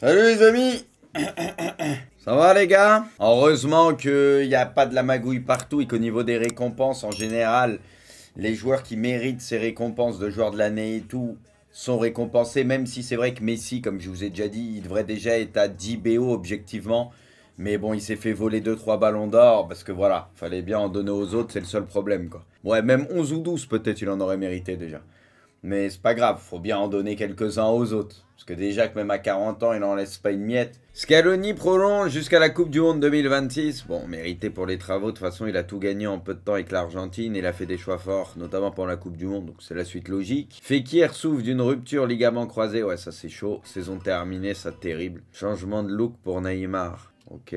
Salut les amis Ça va les gars Heureusement qu'il n'y a pas de la magouille partout et qu'au niveau des récompenses en général, les joueurs qui méritent ces récompenses de joueurs de l'année et tout sont récompensés, même si c'est vrai que Messi, comme je vous ai déjà dit, il devrait déjà être à 10 BO objectivement. Mais bon, il s'est fait voler 2-3 ballons d'or parce que voilà, fallait bien en donner aux autres, c'est le seul problème quoi. Ouais, même 11 ou 12 peut-être il en aurait mérité déjà. Mais c'est pas grave, faut bien en donner quelques-uns aux autres. Parce que déjà que même à 40 ans, il n'en laisse pas une miette. Scaloni prolonge jusqu'à la Coupe du Monde 2026. Bon, mérité pour les travaux. De toute façon, il a tout gagné en peu de temps avec l'Argentine. Il a fait des choix forts, notamment pour la Coupe du Monde. Donc c'est la suite logique. Fekir souffre d'une rupture ligament croisé. Ouais, ça c'est chaud. Saison terminée, ça terrible. Changement de look pour Neymar. Ok.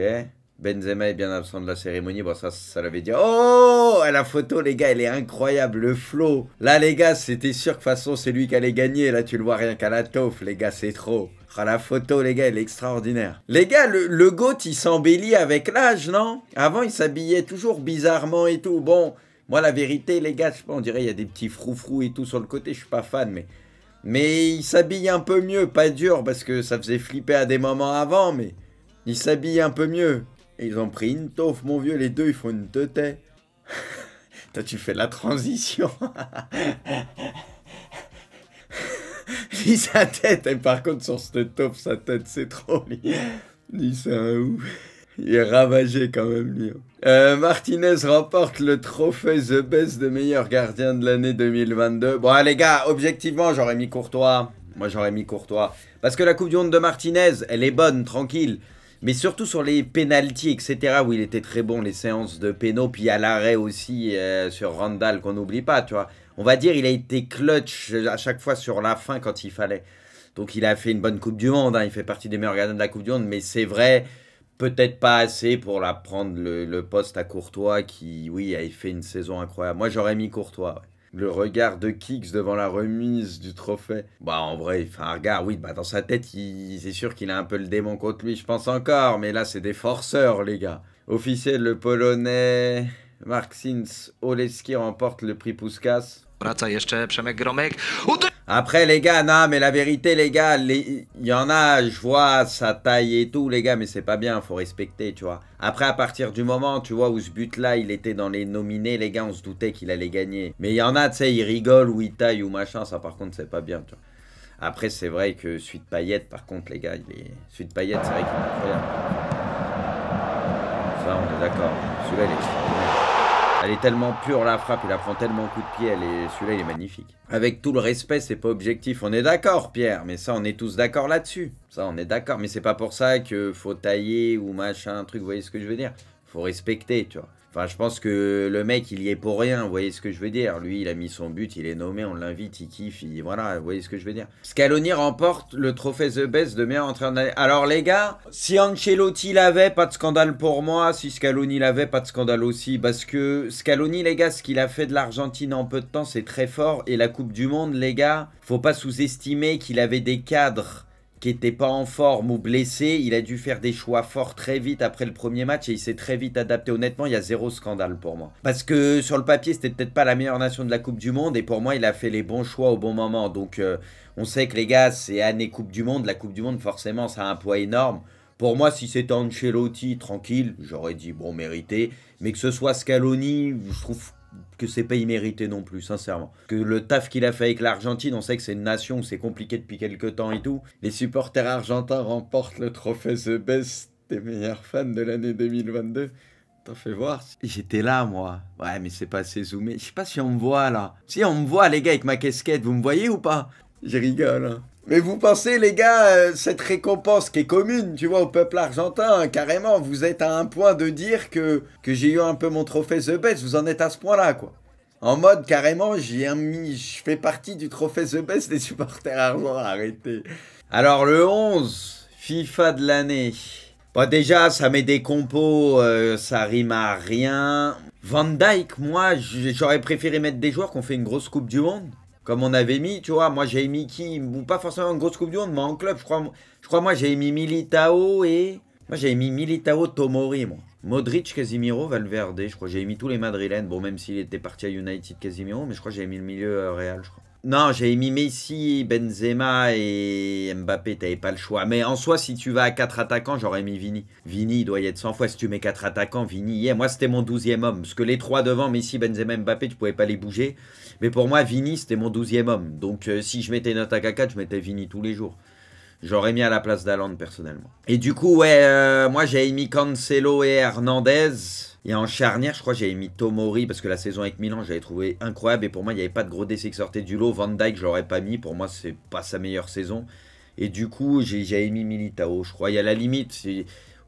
Benzema est bien absent de la cérémonie. Bon, ça, ça l'avait dit. Oh, la photo, les gars, elle est incroyable. Le flow. Là, les gars, c'était sûr que façon, c'est lui qui allait gagner. Là, tu le vois rien qu'à la toffe les gars, c'est trop. Ah, la photo, les gars, elle est extraordinaire. Les gars, le, goat, il s'embellit avec l'âge, non Avant, il s'habillait toujours bizarrement et tout. Bon, moi, la vérité, les gars, je sais pas, on dirait il y a des petits froufrous et tout sur le côté. Je suis pas fan, mais... Mais il s'habille un peu mieux, pas dur, parce que ça faisait flipper à des moments avant, mais... Il s'habille un peu mieux ils ont pris une toffe, mon vieux, les deux, ils font une te-tête. Toi, tu fais la transition. Lui, sa tête, hein. par contre, sur cette toffe, sa tête, c'est trop. Lui, c'est un ouf. Il est ravagé quand même, lui. Hein. Euh, Martinez remporte le trophée The Best de meilleur gardien de l'année 2022. Bon, ah, les gars, objectivement, j'aurais mis Courtois. Moi, j'aurais mis Courtois. Parce que la Coupe du Monde de Martinez, elle est bonne, tranquille mais surtout sur les pénalties, etc., où il était très bon, les séances de pénaux, puis à l'arrêt aussi euh, sur Randall, qu'on n'oublie pas, tu vois. On va dire, il a été clutch euh, à chaque fois sur la fin quand il fallait. Donc il a fait une bonne Coupe du Monde, hein. il fait partie des meilleurs gardiens de la Coupe du Monde, mais c'est vrai, peut-être pas assez pour la prendre le, poste à Courtois, qui, oui, a fait une saison incroyable. Moi, j'aurais mis Courtois, le regard de Kicks devant la remise du trophée. Bah, en vrai, il fait un regard, oui, bah, dans sa tête, il... c'est sûr qu'il a un peu le démon contre lui, je pense encore, mais là, c'est des forceurs, les gars. Officiel, le polonais Mark Sins Oleski remporte le prix Puskas. jeszcze Przemek Gromek. Après, les gars, non, mais la vérité, les gars, il y en a, je vois, sa taille et tout, les gars, mais c'est pas bien, faut respecter, tu vois. Après, à partir du moment, tu vois, où ce but-là, il était dans les nominés, les gars, on se doutait qu'il allait gagner. Mais il y en a, tu sais, ils rigolent ou ils taille ou machin, ça, par contre, c'est pas bien, tu vois. Après, c'est vrai que Suite Paillette, par contre, les gars, il est... Suite Paillette, c'est vrai qu'il est Ça, on est d'accord. celui elle est tellement pure la frappe, il la prend tellement coup de pied, elle celui-là il est magnifique. Avec tout le respect, c'est pas objectif, on est d'accord Pierre, mais ça on est tous d'accord là-dessus. Ça on est d'accord, mais c'est pas pour ça que faut tailler ou machin, truc, vous voyez ce que je veux dire Faut respecter, tu vois. Enfin, je pense que le mec, il y est pour rien, vous voyez ce que je veux dire. Lui, il a mis son but, il est nommé, on l'invite, il kiffe, voilà, vous voyez ce que je veux dire. Scaloni remporte le trophée The Best de train entraîneur. Alors les gars, si Ancelotti l'avait, pas de scandale pour moi. Si Scaloni l'avait, pas de scandale aussi. Parce que Scaloni, les gars, ce qu'il a fait de l'Argentine en peu de temps, c'est très fort. Et la Coupe du Monde, les gars, faut pas sous-estimer qu'il avait des cadres qui n'était pas en forme ou blessé. Il a dû faire des choix forts très vite après le premier match et il s'est très vite adapté. Honnêtement, il y a zéro scandale pour moi. Parce que sur le papier, c'était peut-être pas la meilleure nation de la Coupe du Monde et pour moi, il a fait les bons choix au bon moment. Donc, euh, on sait que les gars, c'est année Coupe du Monde. La Coupe du Monde, forcément, ça a un poids énorme. Pour moi, si c'était Ancelotti, tranquille, j'aurais dit bon, mérité. Mais que ce soit Scaloni, je trouve que c'est pas immérité non plus, sincèrement. Que le taf qu'il a fait avec l'Argentine, on sait que c'est une nation où c'est compliqué depuis quelques temps et tout. Les supporters argentins remportent le trophée The Best des meilleurs fans de l'année 2022. T'en fais voir. J'étais là, moi. Ouais, mais c'est pas assez zoomé. Je sais pas si on me voit, là. Si on me voit, les gars, avec ma casquette, vous me voyez ou pas Je rigole, hein. Mais vous pensez, les gars, euh, cette récompense qui est commune, tu vois, au peuple argentin, hein, carrément, vous êtes à un point de dire que, que j'ai eu un peu mon trophée The Best, vous en êtes à ce point-là, quoi. En mode carrément, j'ai mis, je fais partie du trophée The Best des supporters argent. Arrêtez. Alors le 11, FIFA de l'année. Bon déjà, ça met des compos, euh, ça rime à rien. Van Dyke, moi, j'aurais préféré mettre des joueurs qui ont fait une grosse Coupe du Monde. Comme on avait mis, tu vois, moi j'ai mis qui Pas forcément une grosse Coupe du Monde, mais en club, je crois, je crois moi j'ai mis Militao et... Moi, j'avais mis Militao Tomori, moi. Modric, Casimiro, Valverde, je crois. J'avais mis tous les Madrilènes. Bon, même s'il était parti à United, Casimiro, mais je crois que j'avais mis le milieu réel, euh, Real, je crois. Non, j'avais mis Messi, Benzema et Mbappé, t'avais pas le choix. Mais en soi, si tu vas à 4 attaquants, j'aurais mis Vini. Vini, il doit y être 100 fois. Si tu mets 4 attaquants, Vini y Moi, c'était mon 12 homme. Parce que les trois devant, Messi, Benzema, Mbappé, tu pouvais pas les bouger. Mais pour moi, Vini, c'était mon 12e homme. Donc, euh, si je mettais une attaque à 4, je mettais Vini tous les jours. J'aurais mis à la place d'Alland personnellement. Et du coup, ouais, euh, moi j'ai mis Cancelo et Hernandez. Et en charnière, je crois j'ai j'avais mis Tomori parce que la saison avec Milan, j'avais trouvé incroyable. Et pour moi, il n'y avait pas de gros décès qui sortaient du lot. Van Dyke, je pas mis. Pour moi, c'est pas sa meilleure saison. Et du coup, j'ai mis Militao. Je crois, il y a la limite.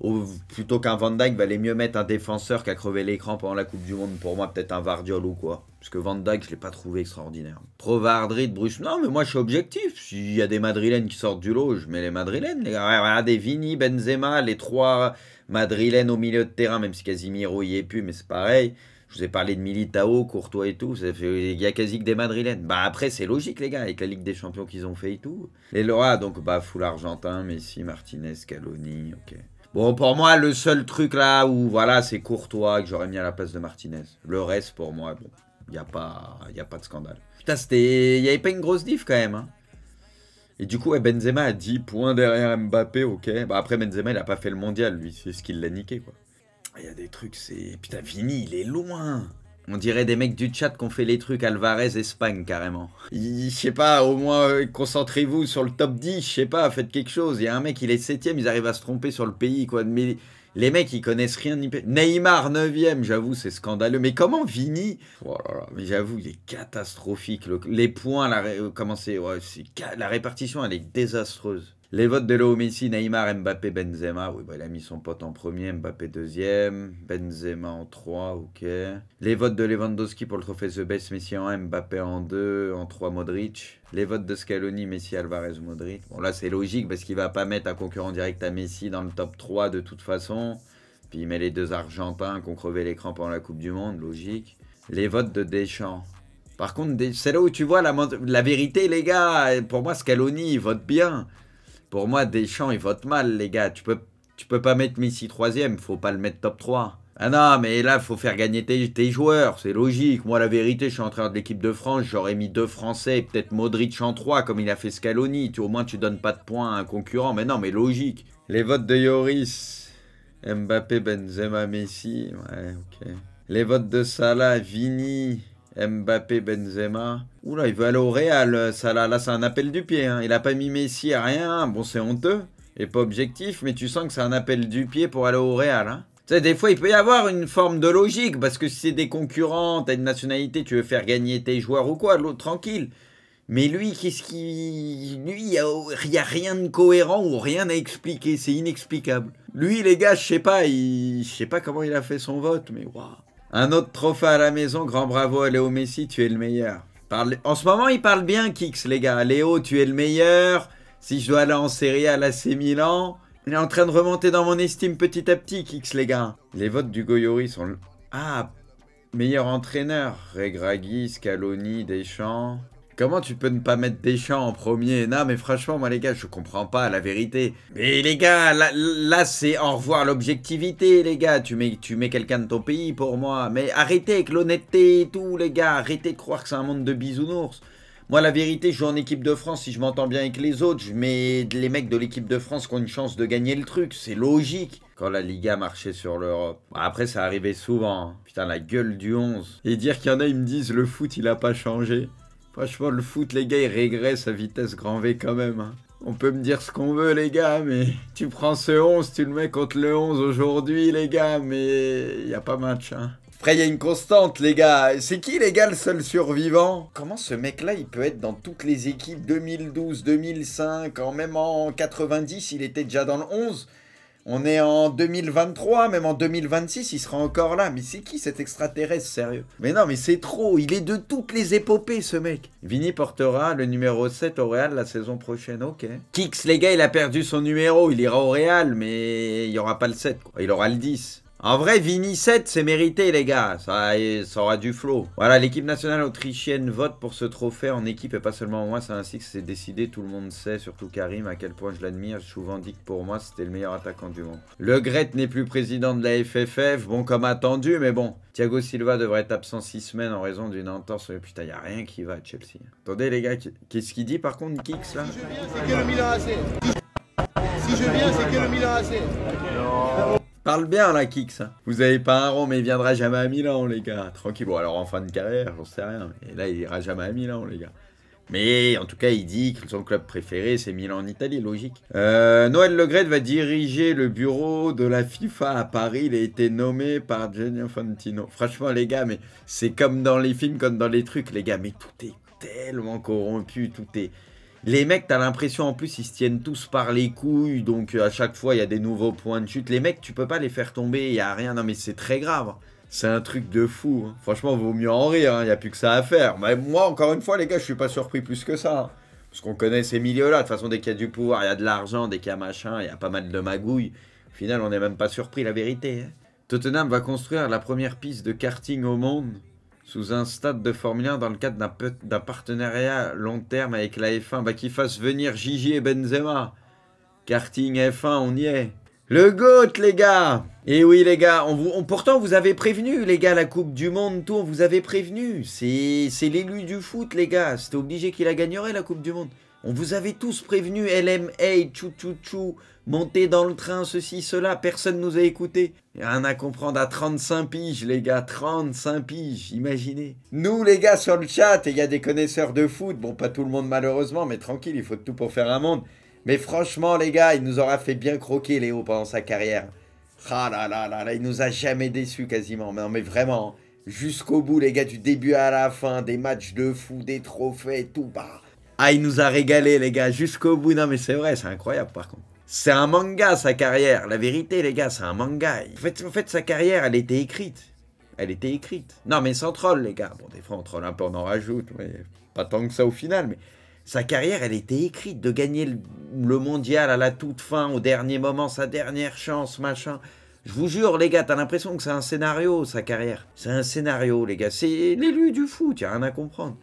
Ou plutôt qu'un Van Dyke, valait mieux mettre un défenseur qui a crevé l'écran pendant la Coupe du Monde. Pour moi, peut-être un Vardiol ou quoi. Parce que Van Dyke, je ne l'ai pas trouvé extraordinaire. Provard, de Bruce. Non, mais moi, je suis objectif. S'il y a des Madrilènes qui sortent du lot, je mets les Madrilènes. Les gars. Regardez, Vini, Benzema, les trois Madrilènes au milieu de terrain, même si Casimiro y est plus, mais c'est pareil. Je vous ai parlé de Militao, Courtois et tout. Il y a quasi que des Madrilènes. Bah après, c'est logique, les gars, avec la Ligue des Champions qu'ils ont fait et tout. et laura donc, bah, full argentin, Messi, Martinez, Caloni, ok. Bon, pour moi, le seul truc là où, voilà, c'est Courtois que j'aurais mis à la place de Martinez. Le reste, pour moi, bon, il n'y a, pas, a pas de scandale. Putain, c'était... Il n'y avait pas une grosse diff quand même. Hein. Et du coup, Benzema a 10 points derrière Mbappé, ok. Bah, après, Benzema, il n'a pas fait le mondial, lui. C'est ce qu'il l'a niqué, quoi. Il y a des trucs, c'est... Putain, Vini, il est loin on dirait des mecs du chat qui ont fait les trucs Alvarez Espagne carrément. Je sais pas, au moins euh, concentrez-vous sur le top 10, je sais pas, faites quelque chose. Il y a un mec, il est 7 ils arrivent à se tromper sur le pays quoi. Mais les mecs, ils connaissent rien Neymar 9ème, j'avoue, c'est scandaleux. Mais comment Vini oh mais j'avoue, il est catastrophique. Les points, euh, la répartition, elle est désastreuse. Les votes de Léo Messi, Neymar, Mbappé, Benzema. Oui, bah, il a mis son pote en premier, Mbappé deuxième, Benzema en trois, ok. Les votes de Lewandowski pour le trophée The Best, Messi en 1, Mbappé en deux, en 3, Modric. Les votes de Scaloni, Messi, Alvarez, Modric. Bon, là, c'est logique parce qu'il va pas mettre un concurrent direct à Messi dans le top 3 de toute façon. Puis il met les deux Argentins qui ont crevé l'écran pendant la Coupe du Monde, logique. Les votes de Deschamps. Par contre, c'est là où tu vois la, la vérité, les gars. Pour moi, Scaloni, il vote bien. Pour moi, Deschamps, il vote mal, les gars. Tu peux, tu peux pas mettre Messi troisième, faut pas le mettre top 3. Ah non, mais là, faut faire gagner tes, joueurs, c'est logique. Moi, la vérité, je suis entraîneur de l'équipe de France, j'aurais mis deux Français, et peut-être Modric en 3, comme il a fait Scaloni. Tu, au moins, tu donnes pas de points à un concurrent, mais non, mais logique. Les votes de Yoris, Mbappé, Benzema, Messi, ouais, ok. Les votes de Salah, Vini, Mbappé, Benzema. Oula, il veut aller au Real. Ça, là, c'est un appel du pied. Hein. Il n'a pas mis Messi, à rien. Hein. Bon, c'est honteux et pas objectif, mais tu sens que c'est un appel du pied pour aller au Real. Hein. Tu sais, des fois, il peut y avoir une forme de logique, parce que si c'est des concurrents, t'as une nationalité, tu veux faire gagner tes joueurs ou quoi, l'autre tranquille. Mais lui, qu'est-ce qui. Lui, il n'y a, rien de cohérent ou rien à expliquer, c'est inexplicable. Lui, les gars, je sais pas, je sais pas comment il a fait son vote, mais waouh. Un autre trophée à la maison, grand bravo à Léo Messi, tu es le meilleur. Parle... En ce moment, il parle bien, Kix, les gars. Léo, tu es le meilleur. Si je dois aller en série à l'AC Milan, il est en train de remonter dans mon estime petit à petit, Kix, les gars. Les votes du Goyori sont... Ah, meilleur entraîneur. Regragui, Scaloni, Deschamps. Comment tu peux ne pas mettre des Deschamps en premier Non, mais franchement, moi, les gars, je comprends pas la vérité. Mais les gars, là, c'est en revoir l'objectivité, les gars. Tu mets, tu mets quelqu'un de ton pays pour moi. Mais arrêtez avec l'honnêteté et tout, les gars. Arrêtez de croire que c'est un monde de bisounours. Moi, la vérité, je joue en équipe de France. Si je m'entends bien avec les autres, je mets les mecs de l'équipe de France qui ont une chance de gagner le truc. C'est logique. Quand la Liga marchait sur l'Europe. Bah, après, ça arrivait souvent. Hein. Putain, la gueule du 11. Et dire qu'il y en a, ils me disent le foot, il a pas changé. Franchement, le foot, les gars, il régresse à vitesse grand V quand même. Hein. On peut me dire ce qu'on veut, les gars, mais tu prends ce 11, tu le mets contre le 11 aujourd'hui, les gars, mais il n'y a pas match. Hein. Après, il y a une constante, les gars. C'est qui, les gars, le seul survivant Comment ce mec-là, il peut être dans toutes les équipes 2012, 2005, en même en 90, il était déjà dans le 11 on est en 2023, même en 2026, il sera encore là. Mais c'est qui cet extraterrestre, sérieux Mais non, mais c'est trop, il est de toutes les épopées, ce mec. Vini portera le numéro 7 au Real la saison prochaine, ok. Kix, les gars, il a perdu son numéro, il ira au Real, mais il n'y aura pas le 7, quoi. il aura le 10. En vrai, Vini 7, c'est mérité, les gars. Ça, ça aura du flow. Voilà, l'équipe nationale autrichienne vote pour ce trophée en équipe et pas seulement moi. C'est ainsi que c'est décidé. Tout le monde sait, surtout Karim, à quel point je l'admire. souvent dit que pour moi, c'était le meilleur attaquant du monde. Le Gret n'est plus président de la FFF. Bon, comme attendu, mais bon. Thiago Silva devrait être absent six semaines en raison d'une entorse. Putain, y a rien qui va à Chelsea. Attendez, les gars, qu'est-ce qu'il dit par contre, Kix, là Si je viens, c'est que le Milan AC. Si je viens, c'est que le Milan AC. Parle bien la Kix. Vous avez pas un rond, mais il viendra jamais à Milan, les gars. Tranquille. Bon, alors en fin de carrière, j'en sais rien. Mais là, il ira jamais à Milan, les gars. Mais en tout cas, il dit que son club préféré, c'est Milan en Italie, logique. Euh, Noël Legret va diriger le bureau de la FIFA à Paris. Il a été nommé par Gianni Fantino. Franchement, les gars, mais c'est comme dans les films, comme dans les trucs, les gars. Mais tout est tellement corrompu, tout est les mecs, t'as l'impression en plus, ils se tiennent tous par les couilles, donc euh, à chaque fois, il y a des nouveaux points de chute. Les mecs, tu peux pas les faire tomber, il y a rien. Non, mais c'est très grave. C'est un truc de fou. Hein. Franchement, vaut mieux en rire, hein. il n'y a plus que ça à faire. Mais moi, encore une fois, les gars, je suis pas surpris plus que ça. Hein. Parce qu'on connaît ces milieux-là. De toute façon, dès qu'il y a du pouvoir, il y a de l'argent, dès qu'il y a machin, il y a pas mal de magouilles. Au final, on n'est même pas surpris, la vérité. Tottenham va construire la première piste de karting au monde sous un stade de Formule 1 dans le cadre d'un partenariat long terme avec la F1, bah, qui fasse venir Gigi et Benzema. Karting F1, on y est. Le GOAT, les gars Et eh oui, les gars, on vous, pourtant, vous avez prévenu, les gars, la Coupe du Monde, tout, on vous avez prévenu. C'est l'élu du foot, les gars. C'était obligé qu'il la gagnerait, la Coupe du Monde. On vous avait tous prévenu, LMA, tchou tchou tchou, montez dans le train, ceci, cela, personne nous a écouté. Rien à comprendre à 35 piges, les gars, 35 piges, imaginez. Nous, les gars, sur le chat, il y a des connaisseurs de foot, bon, pas tout le monde malheureusement, mais tranquille, il faut tout pour faire un monde. Mais franchement, les gars, il nous aura fait bien croquer, Léo, pendant sa carrière. Ah là là là là, il nous a jamais déçus quasiment, non mais vraiment, hein. jusqu'au bout, les gars, du début à la fin, des matchs de fou, des trophées, tout, bah... Ah, il nous a régalé, les gars, jusqu'au bout. Non, mais c'est vrai, c'est incroyable, par contre. C'est un manga, sa carrière. La vérité, les gars, c'est un manga. En fait, en sa carrière, elle était écrite. Elle était écrite. Non, mais sans troll, les gars. Bon, des fois, on troll un peu, on en rajoute. Mais pas tant que ça au final, mais sa carrière, elle était écrite. De gagner le mondial à la toute fin, au dernier moment, sa dernière chance, machin. Je vous jure, les gars, t'as l'impression que c'est un scénario, sa carrière. C'est un scénario, les gars. C'est l'élu du foot, y a rien à comprendre.